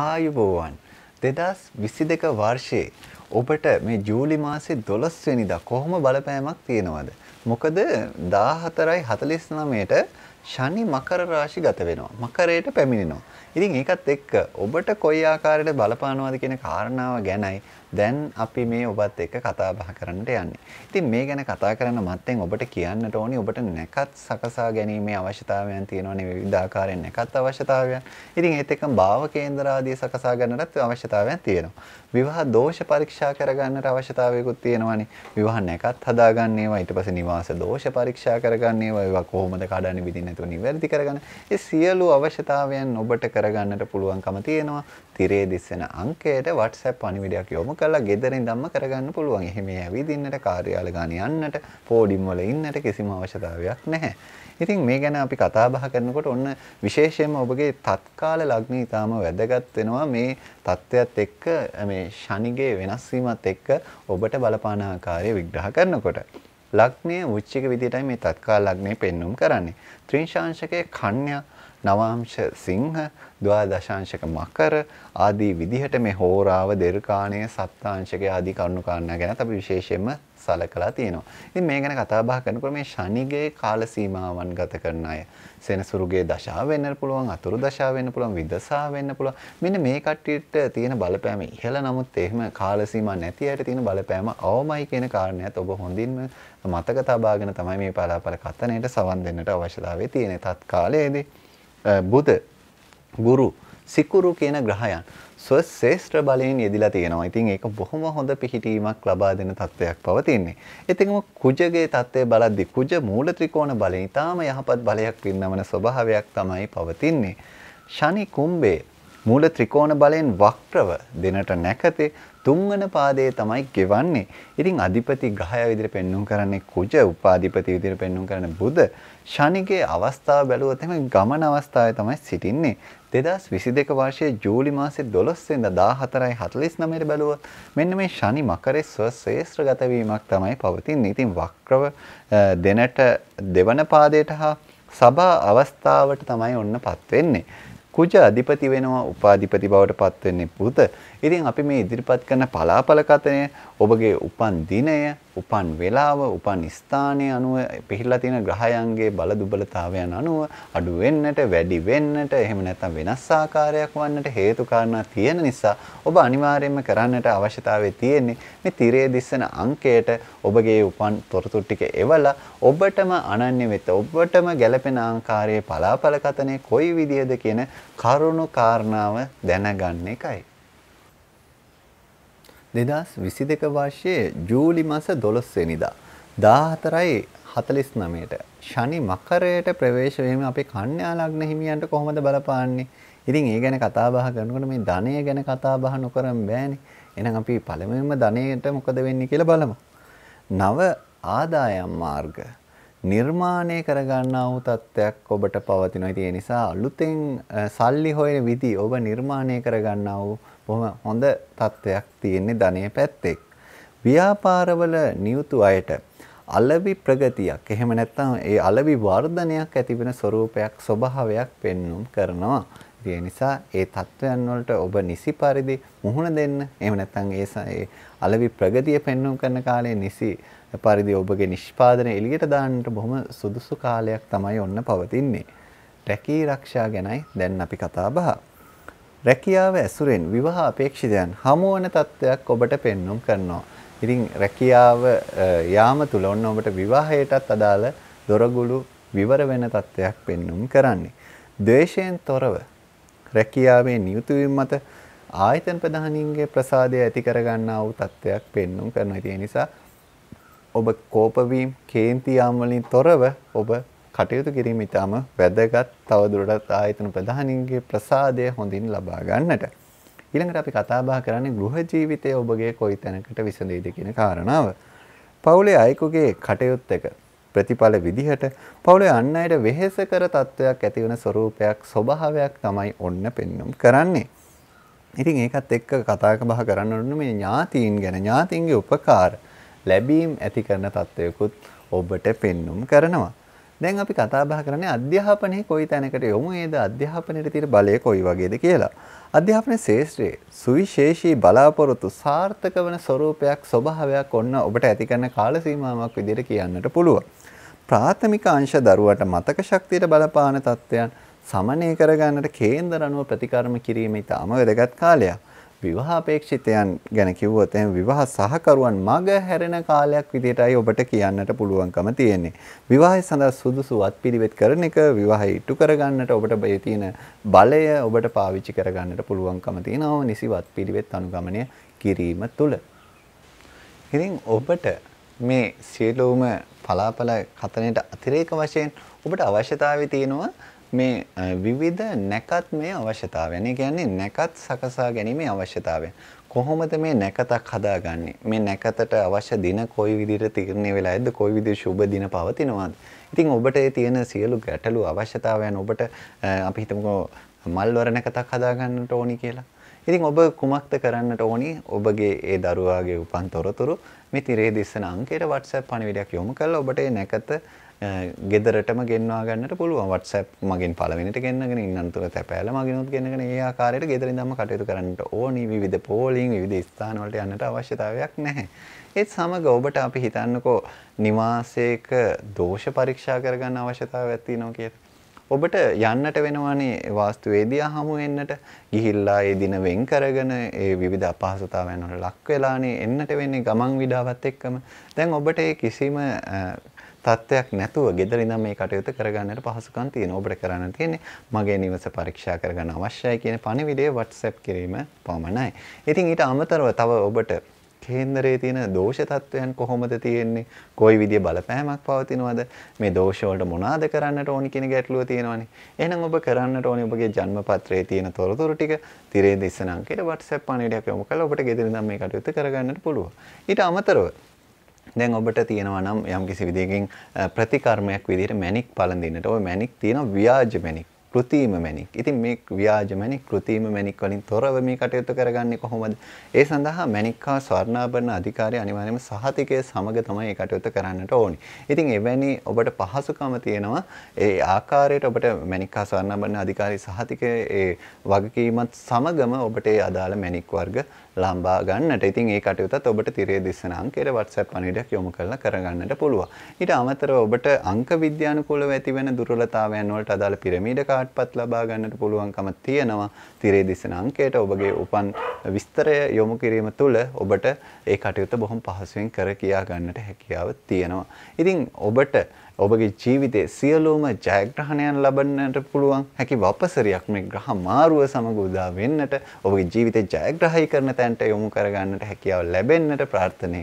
ආයුබෝවන් දෙදස් විසි දෙක වර්ෂයේ ඔබට මේ ජූලි මාසේ දොළස්වෙනිදා කොහොම බලපෑමක් තියෙනවද. මොකද දාහතරයි හතලිස් නමයට ශනි මකර රාශි ගත වෙනවා. මකරයට පැමිණෙනවා. ඉතින් ඒකත් එක්ක ඔබට කොයි ආකාරයට බලපානවාද කියන කාරණාව ගැනයි දැන් අපි මේ ඔබත් එක්ක කතා බහ කරන්නට යන්නේ. ඉතින් මේ ගැන කතා කරන මත්තෙන් ඔබට කියන්නට ඕනි ඔබට නැකත් සකසා ගැනීමේ අවශ්‍යතාවයන් තියෙනවනේ විවිධ ආකාරයෙන් නැකත් අවශ්‍යතාවයන්. ඉතින් ඒත් එක්කම භාව කේන්දර ආදී සකසා ගන්නටත් අවශ්‍යතාවයන් තියෙනවා. විවාහ දෝෂ පරීක්ෂා කරගන්නට අවශ්‍යතාවයකුත් තියෙනවනේ. විවාහ නැකත් හදාගන්න ඒවා ඊට පස්සේ නිවාස දෝෂ පරීක්ෂා කරගන්න ඒවා ඒවා කොහොමද කඩන්නේ විදිහ නැතුව නිවැරදි කරගන්න. ඒ සියලු අවශ්‍යතාවයන් ඔබට කරගන්නට පුළුවන්කම තියෙනවා. තිරේ දිස්සෙන අංකයට WhatsApp පණිවිඩයක් යොමු කරලා ගෙදර ඉඳන්ම කරගන්න පුළුවන්. එහෙම ඇවිදින්නට, කාර්යාල ගාන යන්නට, පෝඩිම් වල ඉන්නට කිසිම අවශ්‍යතාවයක් නැහැ. ඉතින් මේ ගැන අපි කතා බහ කරනකොට ඔන්න විශේෂයෙන්ම ඔබගේ තත්කාල ලග්නය ඊටාම වැදගත් වෙනවා මේ தත්වයක් එක්ක මේ ශනිගේ වෙනස් වීමත් එක්ක ඔබට බලපාන ආකාරය විග්‍රහ කරනකොට ලග්නය උච්චික විදියටයි මේ තත්කාල ලග්නය පෙන්눔 කරන්නේ. ත්‍රිංශාංශකයේ කන්‍යා නවාංශ සිංහ ද්වාදශාංශක මකර ආදී විදිහට මේ හෝරාව දෙර්කාණය සප්තාංශක ආදී කරුණු කාරණා ගැන අපි විශේෂයෙන්ම සලකලා තියෙනවා. ඉතින් මේ ගැන කතා බහ කරනකොට මේ ශනිගේ කාල සීමාවන් ගත කරන අය සෙනසුරුගේ දශාව වෙන්න පුළුවන් අතුරු දශාව වෙන්න පුළුවන් විදසා වෙන්න පුළුවන් මෙන්න මේ කට්ටියට තියෙන බලපෑම ඉහළ නමුත් එහෙම කාල සීමා නැති අයට තියෙන බලපෑම අවමයි කියන කාරණයත් ඔබ හොඳින්ම මතක තබාගෙන තමයි මේ පලාපල කතනයට සවන් දෙන්නට අවශ්‍යතාවය තියෙන තත් කාලයේදී බුද ගුරු සිකුරු කියන ග්‍රහයන් ස්වශේෂ්ත්‍ර බලයෙන් යෙදිලා තියෙනවා. ඉතින් ඒක බොහොම හොඳ පිහිටීමක් ලබා දෙන තත්වයක් පවතින්නේ. එතකම කුජගේ தත්ත්වය බලද්දී කුජ මූල ත්‍රිකෝණ බලයෙන් ඊටාම යහපත් බලයක් වින්නවන ස්වභාවයක් තමයි පවතින්නේ. ශනි කුම්භයේ මූල ත්‍රිකෝණ බලයෙන් වක්‍රව දෙනට නැකතේ තුන්වන පාදයේ තමයි ගෙවන්නේ. ඉතින් අධිපති ග්‍රහය විදිහට පෙන්눔 කරන්නේ කුජ, උපාධිපති විදිහට පෙන්눔 කරන්නේ බුධ. ශනිගේ අවස්ථාව බැලුවොත් එහෙනම් ගමන අවස්ථාවේ තමයි සිටින්නේ. 2022 වර්ෂයේ ජූලි මාසේ 12 වෙනිදා 14:49ට බැලුවොත් මෙන්න මේ ශනි මකරේ ස්වශේෂ්ත්‍රගත වීමක් තමයි පවතින්නේ. ඉතින් වක්‍රව දෙනට දෙවන පාදයට හා සබා අවස්ථාවට තමයි ඔන්නපත් වෙන්නේ. කුජ අධිපති වෙනවා උපාධිපති බවට පත්වෙන්නේ පුත. ඉතින් අපි මේ ඉදිරිපත් කරන පලාපල කතනය ඔබගේ උපන් දිනය උපන් වෙලාව උපන් ස්ථානය අනුව පිහිල්ලා තියෙන ග්‍රහයන්ගේ බල දුබලතාවයන් අනුව අඩු වෙන්නට වැඩි වෙන්නට එහෙම නැත්නම් වෙනස් ආකාරයක් වන්නට හේතු කාරණා තියෙන නිසා ඔබ අනිවාර්යයෙන්ම කරන්නට අවශ්‍යතාවය තියෙන්නේ මේ තිරයේ දිස්සන අංකයට ඔබගේ උපන් තොරතුරු ටික එවලා ඔබටම අනන්‍ය වෙත ඔබටම ගැළපෙන ආකාරයේ පලාපල කතනේ කොයි විදියද කියන කරුණු කාරණාව දැනගන්න එකයි දෙදස් විසි දෙක වර්ෂයේ ජූලි මස දොළොස්වෙනිදා. දාහතරයි හතලිස් නමයට ශනි මකරයට ප්‍රවේශවීම අපි කණ්‍යාලග්න හිමියන්ට කොහොමද බලපාන්නේ ඉතින් ඒ ගැන කතාබහ කරනකට මේ ධනය ගැන කතාබහ නොකරම් බෑනි එනම් අපි පළමම ධනයට මොකද වෙන්නේ කියලා බලමු. නව ආදායම් මාර්ග නිර්මාණය කරගන්නා වූ තත්ත්වයක් ඔබට පවතිනවා. ඉතින් ඒ නිසා අලුතෙන් සල්ලි හොයන විදි ඔබ නිර්මාණය කරගන්නා වූ බොහොම හොඳ තත්ත්වයක් තියෙන්නේ ධනයේ පැත්තේ. ව්‍යාපාරවල නියුතු අයට අලවි ප්‍රගතියක් එහෙම නැත්නම් ඒ අලවි වර්ධනයක් ඇති වෙන ස්වરૂපයක් ස්වභාවයක් පෙන්눔 කරනවා. ඒ නිසා ඒ தත්වයන් වලට ඔබ නිසි පරිදි මුහුණ දෙන්න. එහෙම නැත්නම් ඒ අලවි ප්‍රගතිය පෙන්වුම් කරන කාලේ නිසි පරිදි ඔබගේ නිෂ්පාදන එළියට දාන්නට බොහොම සුදුසු කාලයක් තමයි ඔන්න පවතින්නේ. රැකී රක්ෂා ගැනයි දැන් අපි කතා බහ. රැකියාව ඇසුරෙන් විවාහ අපේක්ෂිතයන් හමුවන තත්ත්වයක් ඔබට පෙන්වුම් කරනවා. ඉතින් රැකියාව යාම තුල ඔන්න ඔබට විවාහයටත් අදාළ දොරගුළු විවර වෙන තත්ත්වයක් පෙන්වුම් කරන්නේ. ද්වේෂයෙන් තොරව රැකියාවේ නියුතු වීම මත ආයතන ප්‍රධානීන්ගේ ප්‍රසාදය ඇති කරගන්නා වූ තත්ත්වයක් පෙන්눔 කරනවා. ඉතින් ඒ නිසා ඔබ කෝප වීම, කේන්ති යාම වලින් තොරව ඔබ කටයුතු කිරීම ඉතාම වැදගත්. තවදුරටත් ආයතන ප්‍රධානීන්ගේ ප්‍රසාදය හොඳින් ලබා ගන්නට. ඊළඟට අපි කතා බහ කරන්නේ ගෘහ ජීවිතය ඔබගේ කොයි තැනකට විසඳෙයිද කියන කාරණාව. පවුලේ අයෙකුගේ කටයුත්තක ප්‍රතිඵල විදිහට පවුලේ අන් අයට වෙහෙස කර තත්වයක් ඇති වෙන ස්වરૂපයක් ස්වභාවයක් තමයි ඔන්න පෙන්වුම් කරන්නේ. ඉතින් ඒකත් එක්ක කතා බහ කරන්න ඕන මේ ඥාතීන් ගැන ඥාතීන්ගේ උපකාර ලැබීම් ඇති කරන තත්වයකුත් ඔබට පෙන්වුම් කරනවා. දැන් අපි කතා බහ කරන්නේ අධ්‍යාපනයේ කොයි තැනකට යොමු වේද අධ්‍යාපනයේ තියෙන බලය කොයි වගේද කියලා. අධ්‍යාපන ශාස්ත්‍රයේ සුවිශේෂී බලාපොරොත්තු සාර්ථක වන ස්වરૂපයක් ස්වභාවයක් ඔන්න ඔබට ඇති කරන කාල සීමාවක් විදිහට කියන්නට පුළුවන්. ප්‍රාථමික අංශ දරුවට මතක ශක්තියට බලපාන තත්ත්වයන් සමනය කරගන්නට කේන්දර අනුව ප්‍රතිකර්ම කිරීම ඉතාම වැදගත් කාලයක්. විවාහ අපේක්ෂිතයන් ගැන කිව්වොත් එහෙනම් විවාහ සහකරුවන් මග හැරෙන කාලයක් විදිහටයි ඔබට කියන්නට පුළුවන්කම තියෙන්නේ. විවාහය සඳහා සුදුසු වත්පිළිවෙත් කරන එක විවාහය ඉටු කරගන්නට ඔබට මේ තියෙන බලය ඔබට පාවිච්චි කරගන්නට පුළුවන්කම තියෙනවා නිසි වත්පිළිවෙත් අනුගමනය කිරීම තුළ. ඉතින් ඔබට මේ සියලුම පලාපල කතනයට අතිරේක වශයෙන් ඔබට අවශ්‍යතාවය තියෙනවා මේ විවිධ නැකත් මේ අවශ්‍යතාවයන කියන්නේ නැකත් සකසා ගැනීමේ අවශ්‍යතාවය. කොහොමද මේ නැකතක් හදාගන්නේ මේ නැකතට අවශ්‍ය දින කොයි විදිහට තීරණය වෙලා ඇද්ද කොයි විදිහේ සුබ දින පවතිනවද ඉතින් ඔබට ඒ තියෙන සියලු ගැටලු අවශ්‍යතාවයන් ඔබට අපි හිතමුකෝ මල්වර නැකතක් හදාගන්නට ඕනි කියලා ඉතින් ඔබ කුමක්ද කරන්නට ඕනි ඔබගේ ඒ දරුවාගේ උපන් තොරතුරු මේ තිරේ දිස්සන අංකයට WhatsApp පණිවිඩයක් යොමු කරලා ඔබට ඒ නැකත ගෙදරටම ගෙන්වා ගන්නට පුළුවන් WhatsApp මගින් පළවෙනිට ගෙන්නගෙන ඉන්න අතරතුර තැපෑල මගිනුත් ගෙන්නගෙන ඒ ආකාරයට ගෙදරින් ඉඳන්ම කටයුතු කරන්නට ඕනි විවිධ පෝලිං විවිධ ස්ථාන වලට යන්නට අවශ්‍යතාවයක් නැහැ. ඒත් සමග ඔබට අපි හිතන්නකෝ නිවාසයක දෝෂ පරීක්ෂා කරගන්න අවශ්‍යතාවයක් තියෙනවා කියලා. ඔබට යන්නට වෙනවානේ වාස්තුවේදියා හමු වෙන්නට ගිහිල්ලා ඒ දින වෙන් කරගෙන ඒ විවිධ අපහසුතාවයන් වල ලක් වෙලානේ එන්නට වෙන්නේ ගමන් විඩාවත් එක්කම. දැන් ඔබට ඒ කිසිම තත්ත්වයක් නැතුව gedara ඉඳන් මේ කටයුතු කරගන්නට පහසුකම් තියෙනවා. ඔබට කරන්න තියෙන්නේ මගේ නිවස පරීක්ෂා කරගන්න අවශ්‍යයි කියන පණිවිඩය WhatsApp කිරීම පමණයි. ඉතින් ඊට අමතරව තව ඔබට කේන්දරයේ තියෙන දෝෂ තත්ත්වයන් කොහොමද තියෙන්නේ? කොයි විදිය බලපෑමක් පවතිනවද? මේ දෝෂ වලට මොනවාද කරන්නට ඕනි කියන ගැටලුව තියෙනවනේ. එහෙනම් ඔබ කරන්නට ඕනේ ඔබගේ ජන්ම පත්‍රයේ තියෙන තොරතුරු ටික තිරේ දිස්ස නම් කියලා WhatsApp පණිවිඩයක් යොමු කරලා ඔබට ගෙදරින් නම් මේ කටයුතු කරගන්නට පුළුවන්. ඊට අමතරව දැන් ඔබට තියෙනවා නම් යම් කිසි විදිහකින් ප්‍රතිකර්මයක් විදිහට මැණික් පළඳින්නට ওই මැණික් තියෙනවා ව්‍යාජ මැණික් කෘතිම මැණික්. ඉතින් මේ ව්‍යාජ මැණික් කෘතිම මැණික් වලින් තොරව මේ කටයුතු කරගන්නේ කොහොමද? ඒ සඳහා මැණික් හා ස්වර්ණාභරණ අධිකාරිය අනිවාර්යයෙන්ම සහතිකය සමග තමයි මේ කටයුතු කරන්නට ඕනි. ඉතින් එවැනි ඔබට පහසුකම තියෙනවා ඒ ආකාරයට ඔබට මැණික් හා ස්වර්ණාභරණ අධිකාරිය සහතිකයේ ඒ වගකීමත් සමගම ඔබට ඒ අදාළ මැණික් වර්ග ලම්බා ගන්නට ඉතින් ඒ කටයුතත් ඔබට තිරේ දිස්සන අංකයට WhatsApp පණිවිඩයක් යොමු කරලා කරගන්නට පුළුවන්. ඊට අමතරව ඔබට අංක විද්‍යානුකූලව ඇතිවන දුර්වලතාවයන් වලට අදාළ පිරමීඩ කාඩ්පත් ලබා ගන්නට පුළුවන්කම තියෙනවා. තිරේ දිස්සන අංකයට ඔබගේ උපන් විස්තරය යොමු කිරීම තුළ ඔබට ඒ කටයුතු බොහොම පහසුවෙන් කර කියා ගන්නට හැකියාව තියෙනවා. ඉතින් ඔබට ඔබගේ ජීවිතයේ සියලුම ජයග්‍රහණයන් ලබන්නට පුළුවන් හැකි වපසරියක් මේ ග්‍රහ මාරුව සමග උදා වෙන්නට ඔබගේ ජීවිතේ ජයග්‍රහයි කරන තැන්ට යොමු කරගන්නට හැකියාව ලැබෙන්නට ප්‍රාර්ථනය